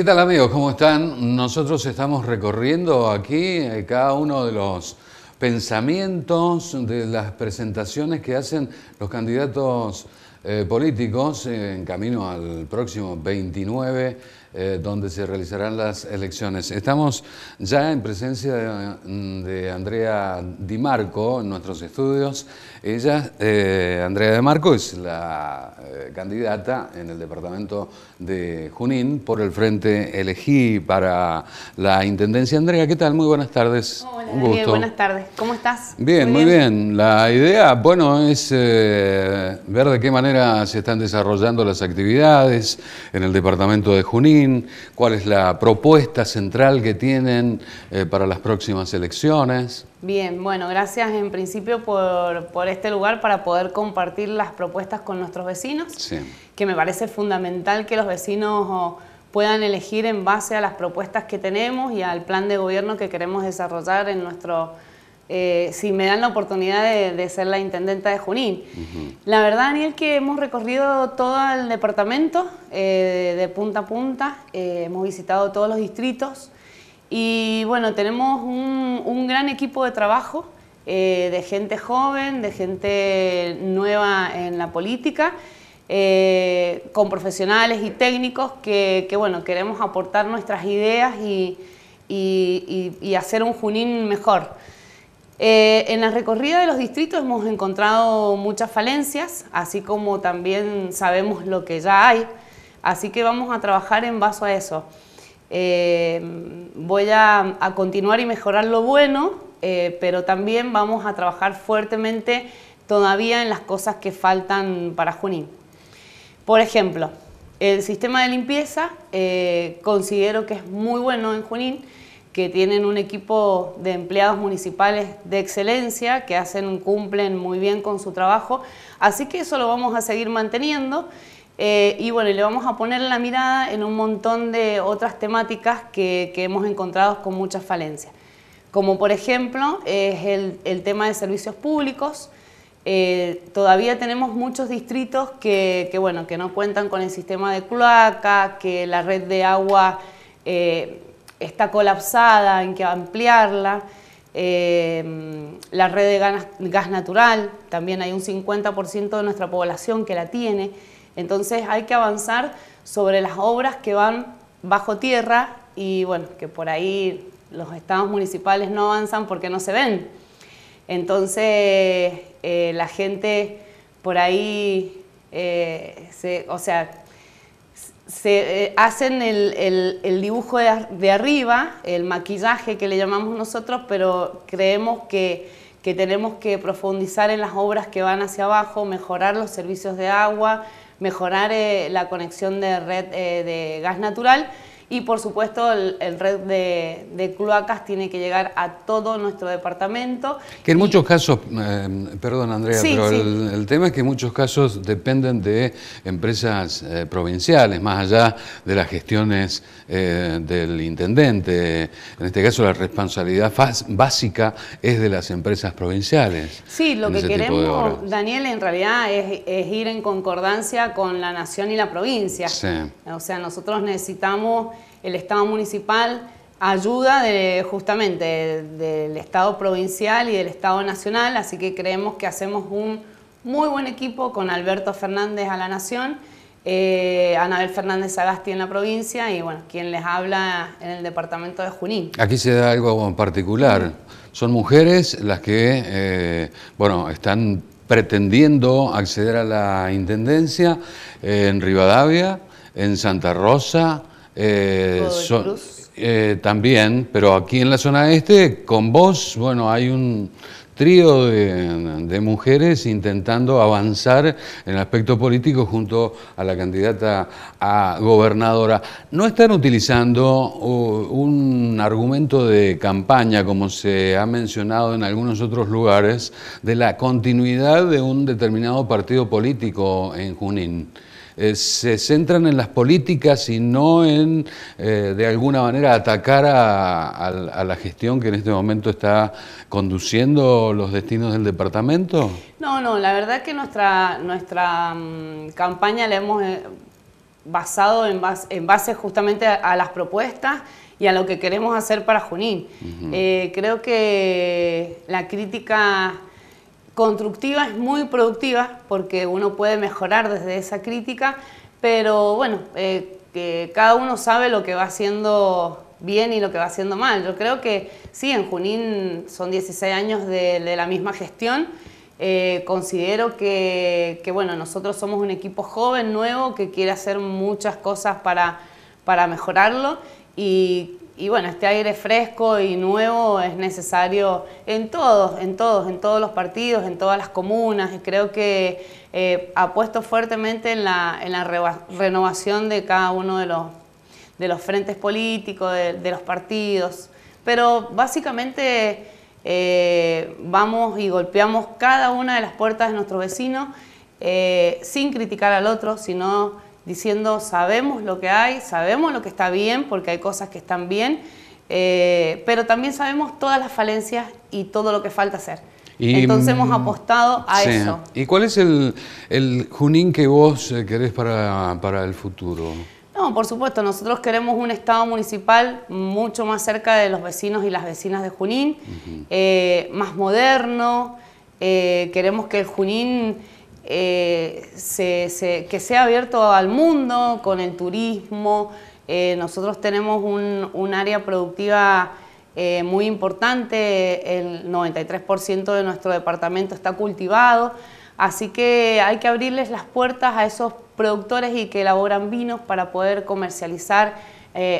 ¿Qué tal amigos? ¿Cómo están? Nosotros estamos recorriendo aquí eh, cada uno de los pensamientos, de las presentaciones que hacen los candidatos eh, políticos eh, en camino al próximo 29, donde se realizarán las elecciones. Estamos ya en presencia de, mm, de Andrea Di Marco en nuestros estudios. Ella, eh, Andrea de Marco, es la eh, candidata en el departamento de Junín por el Frente Elegí para la Intendencia. Andrea, ¿qué tal? Muy buenas tardes. buenas tardes. ¿Cómo estás? Bien, muy, bien. La idea, bueno, es eh, ver de qué manera se están desarrollando las actividades en el departamento de Junín, cuál es la propuesta central que tienen para las próximas elecciones. Bien, bueno, gracias en principio por, este lugar para poder compartir las propuestas con nuestros vecinos, que me parece fundamental que los vecinos puedan elegir en base a las propuestas que tenemos y al plan de gobierno que queremos desarrollar en nuestro... Eh, si me dan la oportunidad de, ser la intendenta de Junín. La verdad, Daniel, que hemos recorrido todo el departamento eh, de, punta a punta, eh, hemos visitado todos los distritos, y bueno, tenemos un, gran equipo de trabajo eh, de gente joven, de gente nueva en la política, eh, con profesionales y técnicos que, bueno, queremos aportar nuestras ideas y, hacer un Junín mejor. Eh, en la recorrida de los distritos hemos encontrado muchas falencias, así como también sabemos lo que ya hay, así que vamos a trabajar en base a eso. Eh, voy a, continuar y mejorar lo bueno, eh, pero también vamos a trabajar fuertemente todavía en las cosas que faltan para Junín. Por ejemplo, el sistema de limpieza eh, considero que es muy bueno en Junín, que tienen un equipo de empleados municipales de excelencia, que hacen, cumplen muy bien con su trabajo, así que eso lo vamos a seguir manteniendo. Eh, y bueno, le vamos a poner la mirada en un montón de otras temáticas que, hemos encontrado con muchas falencias. Como por ejemplo es el, tema de servicios públicos. Eh, todavía tenemos muchos distritos que, no cuentan con el sistema de cloaca, que la red de agua eh, está colapsada, en que ampliarla. la red de gas natural, también hay un 50% de nuestra población que la tiene. Entonces hay que avanzar sobre las obras que van bajo tierra y bueno, que por ahí los estados municipales no avanzan porque no se ven. Entonces eh, la gente por ahí, eh, se, o sea, se eh, hacen el, dibujo de, arriba, el maquillaje que le llamamos nosotros, pero creemos que tenemos que profundizar en las obras que van hacia abajo, mejorar los servicios de agua, mejorar eh, la conexión de red eh, de gas natural y por supuesto el, red de, cloacas tiene que llegar a todo nuestro departamento. Que en muchos casos, em, perdón Andrea, pero El, tema es que en muchos casos dependen de empresas eh, provinciales, más allá de las gestiones eh, del intendente. En este caso la responsabilidad básica es de las empresas provinciales. Sí, lo que queremos, Daniel, en realidad es, ir en concordancia con la nación y la provincia. O sea, nosotros necesitamos el Estado municipal, ayuda justamente del Estado provincial y del Estado nacional, así que creemos que hacemos un muy buen equipo con Alberto Fernández a la Nación, eh, Anabel Fernández Agasti en la provincia y bueno, quien les habla en el departamento de Junín. Aquí se da algo en particular. Son mujeres las que, eh, bueno, están pretendiendo acceder a la intendencia eh, en Rivadavia, en Santa Rosa, eh, eh, también, pero aquí en la zona este, con vos, bueno, hay un trío de, de, mujeres intentando avanzar en el aspecto político junto a la candidata a gobernadora. No están utilizando uh, un argumento de campaña, como se ha mencionado en algunos otros lugares, de la continuidad de un determinado partido político en Junín. Eh, se centran en las políticas y no en, eh, de alguna manera, atacar a, la gestión que en este momento está conduciendo los destinos del departamento? No, no, la verdad que nuestra, nuestra mm, campaña la hemos eh, basado en base, en base justamente a, las propuestas y a lo que queremos hacer para Junín. creo que la crítica constructiva es muy productiva porque uno puede mejorar desde esa crítica, pero bueno, eh, que cada uno sabe lo que va haciendo bien y lo que va haciendo mal. Yo creo que sí, en Junín son 16 años de, la misma gestión. Eh, considero que, bueno, nosotros somos un equipo joven, nuevo, que quiere hacer muchas cosas para, para mejorarlo y y bueno, este aire fresco y nuevo es necesario en todos, en todos, en todos los partidos, en todas las comunas. Y creo que eh, apuesto fuertemente en la, renovación de cada uno de los, de los frentes políticos, de, los partidos. Pero básicamente eh, vamos y golpeamos cada una de las puertas de nuestros vecinos eh, sin criticar al otro, sino diciendo sabemos lo que hay, sabemos lo que está bien, porque hay cosas que están bien, eh, pero también sabemos todas las falencias y todo lo que falta hacer. Entonces mm, hemos apostado a eso. ¿Y cuál es el, Junín que vos eh, querés para, el futuro? No, por supuesto, nosotros queremos un Estado municipal mucho más cerca de los vecinos y las vecinas de Junín, eh, más moderno, queremos que el Junín eh, que sea abierto al mundo, con el turismo. Eh, nosotros tenemos un, área productiva eh, muy importante, el 93% de nuestro departamento está cultivado, así que hay que abrirles las puertas a esos productores y que elaboran vinos para poder comercializar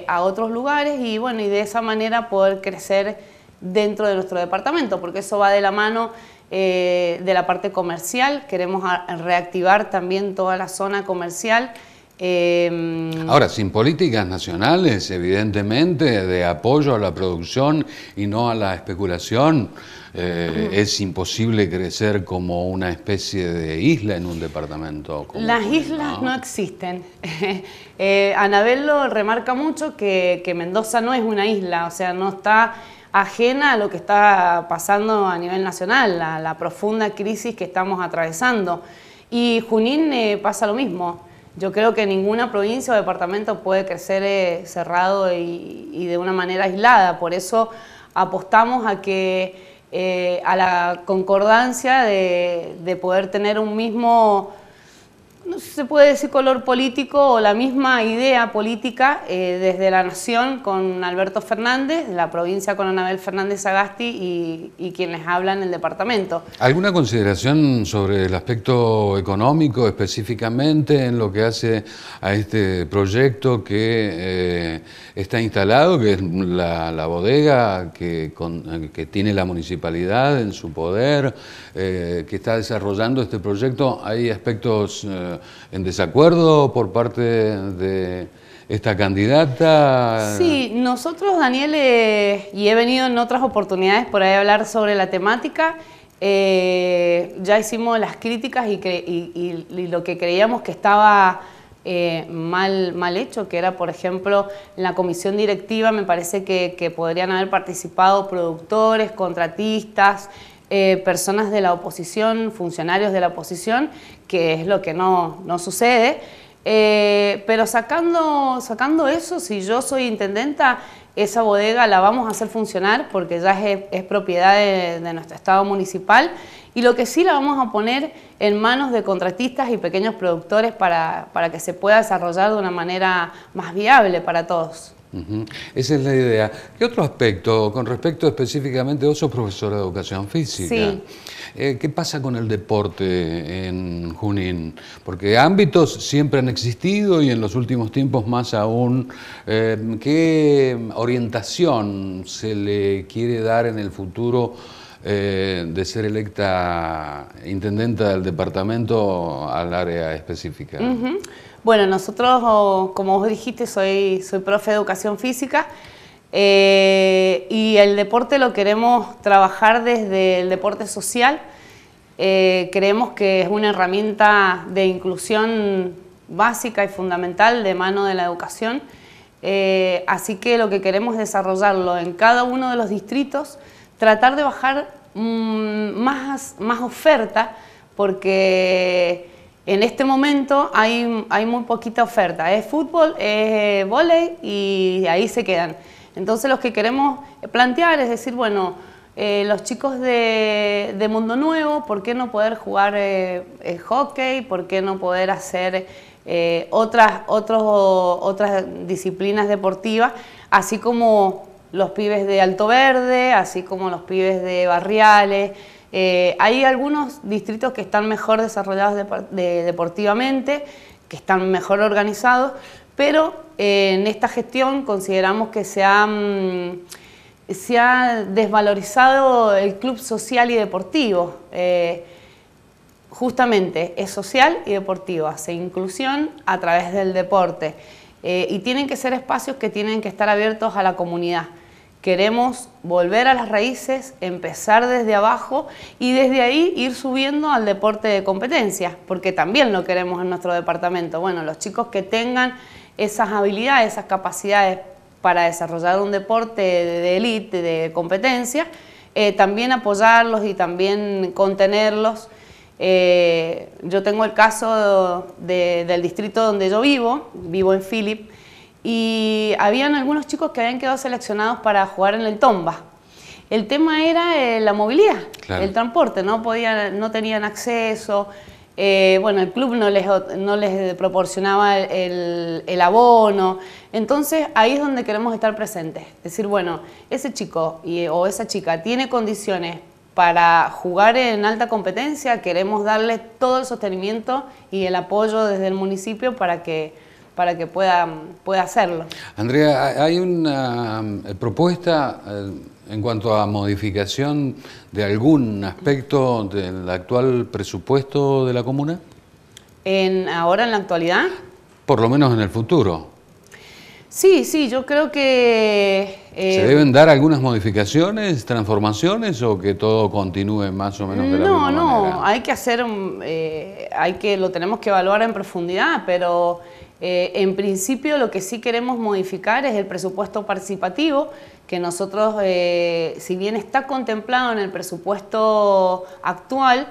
a otros lugares y bueno, y de esa manera poder crecer dentro de nuestro departamento, porque eso va de la mano eh, de la parte comercial, queremos reactivar también toda la zona comercial. Em, Ahora, sin políticas nacionales, evidentemente, de apoyo a la producción y no a la especulación, eh, es imposible crecer como una especie de isla en un departamento. Como Las islas ¿no? existen. eh, Anabel lo remarca mucho que Mendoza no es una isla, o sea, no está ajena a lo que está pasando a nivel nacional, a la profunda crisis que estamos atravesando. Y Junín eh, pasa lo mismo. Yo creo que ninguna provincia o departamento puede crecer eh, cerrado y, de una manera aislada. Por eso apostamos a que eh, a la concordancia de poder tener un mismo no sé si se puede decir color político o la misma idea política eh, desde la Nación con Alberto Fernández, la provincia con Anabel Fernández Agasti y, quienes hablan les en el departamento. ¿Alguna consideración sobre el aspecto económico específicamente en lo que hace a este proyecto que eh, está instalado, que es la, bodega que, que, tiene la municipalidad en su poder, eh, que está desarrollando este proyecto? ¿Hay aspectos en desacuerdo por parte de esta candidata? Sí, nosotros, Daniel, eh, y he venido en otras oportunidades por ahí a hablar sobre la temática, eh, ya hicimos las críticas y, lo que creíamos que estaba... Eh, mal, mal hecho, que era, por ejemplo, en la comisión directiva me parece que podrían haber participado productores, contratistas, eh, personas de la oposición, funcionarios de la oposición, que es lo que no, no sucede. Eh, pero sacando, sacando eso, si yo soy intendenta, esa bodega la vamos a hacer funcionar porque ya es, propiedad de, nuestro Estado municipal y lo que sí la vamos a poner en manos de contratistas y pequeños productores para que se pueda desarrollar de una manera más viable para todos. Esa es la idea. ¿Qué otro aspecto, con respecto específicamente, vos sos profesora de educación física? Sí. Eh, ¿Qué pasa con el deporte en Junín? Porque ámbitos siempre han existido y en los últimos tiempos más aún. Eh, ¿Qué orientación se le quiere dar en el futuro eh, de ser electa intendenta del departamento al área específica? Uh bueno, nosotros, como vos dijiste, soy, soy profe de educación física eh, y el deporte lo queremos trabajar desde el deporte social. Eh, creemos que es una herramienta de inclusión básica y fundamental de mano de la educación. Eh, así que lo que queremos es desarrollarlo en cada uno de los distritos, tratar de bajar mm, más, más oferta porque en este momento hay, muy poquita oferta, es fútbol, es eh, volei y ahí se quedan. Entonces lo que queremos plantear es decir, bueno, eh, los chicos de, Mundo Nuevo, ¿por qué no poder jugar eh, hockey? ¿Por qué no poder hacer otras, otras disciplinas deportivas? Así como los pibes de Alto Verde, así como los pibes de Barriales, eh, hay algunos distritos que están mejor desarrollados deportivamente, que están mejor organizados, pero eh, en esta gestión consideramos que mm, se ha, desvalorizado el club social y deportivo. Eh, justamente es social y deportivo, hace inclusión a través del deporte. y tienen que ser espacios que tienen que estar abiertos a la comunidad. Queremos volver a las raíces, empezar desde abajo y desde ahí ir subiendo al deporte de competencia, porque también lo queremos en nuestro departamento. Bueno, los chicos que tengan esas habilidades, esas capacidades para desarrollar un deporte de élite, de competencia, eh, también apoyarlos y también contenerlos. Eh, yo tengo el caso del distrito donde yo vivo, vivo en Philip, y habían algunos chicos que habían quedado seleccionados para jugar en el tomba. El tema era eh, la movilidad, el transporte, no, podían, no tenían acceso. Eh, bueno, el club no les, no les proporcionaba el, abono. Entonces, ahí es donde queremos estar presentes. Decir, bueno, ese chico o esa chica tiene condiciones para jugar en alta competencia, queremos darle todo el sostenimiento y el apoyo desde el municipio para que para que pueda, pueda hacerlo. Andrea, hay una eh, propuesta eh, en cuanto a modificación de algún aspecto del actual presupuesto de la comuna. En, ahora en la actualidad. Por lo menos en el futuro. Sí, sí, yo creo que... Eh, ¿Se deben dar algunas modificaciones, transformaciones o que todo continúe más o menos de la no, misma no, No, no, hay que hacer, hay que, lo tenemos que evaluar en profundidad, pero eh, en principio lo que sí queremos modificar es el presupuesto participativo, que nosotros, eh, si bien está contemplado en el presupuesto actual,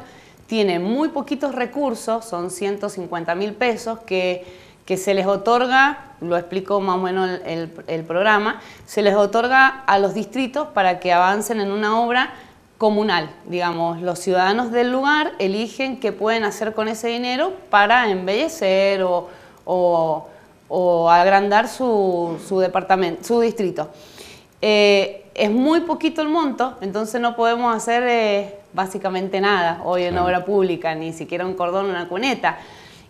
tiene muy poquitos recursos, son 150 mil pesos, que, se les otorga, lo explico más o menos el programa, se les otorga a los distritos para que avancen en una obra comunal, digamos, los ciudadanos del lugar eligen qué pueden hacer con ese dinero para embellecer o o, agrandar su, departamento, su distrito. Eh, es muy poquito el monto, entonces no podemos hacer eh, básicamente nada hoy en obra pública, ni siquiera un cordón, una cuneta.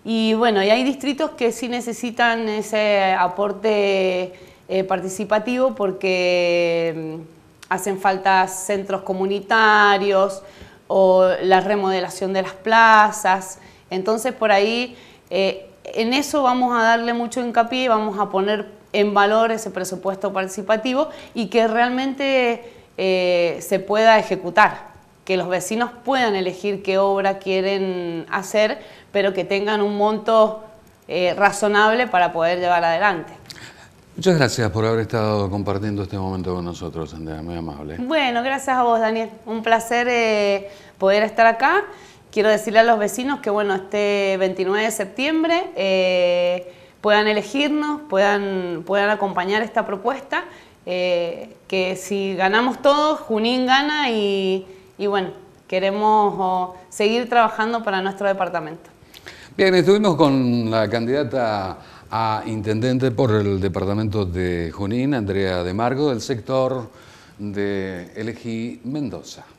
Y bueno, y hay distritos que sí necesitan ese aporte eh, participativo porque mm, hacen falta centros comunitarios o la remodelación de las plazas. Entonces por ahí en eso vamos a darle mucho hincapié, vamos a poner en valor ese presupuesto participativo y que realmente eh, se pueda ejecutar, que los vecinos puedan elegir qué obra quieren hacer, pero que tengan un monto eh, razonable para poder llevar adelante. Muchas gracias por haber estado compartiendo este momento con nosotros, Andrea, muy amable. Bueno, gracias a vos, Daniel. Un placer eh, poder estar acá quiero decirle a los vecinos que, bueno, este 29 de septiembre eh, puedan elegirnos, puedan, puedan acompañar esta propuesta, eh, que si ganamos todos, Junín gana y, bueno, queremos oh, seguir trabajando para nuestro departamento. Bien, estuvimos con la candidata a intendente por el departamento de Junín, Andrea de Margo, del sector de Elegí Mendoza.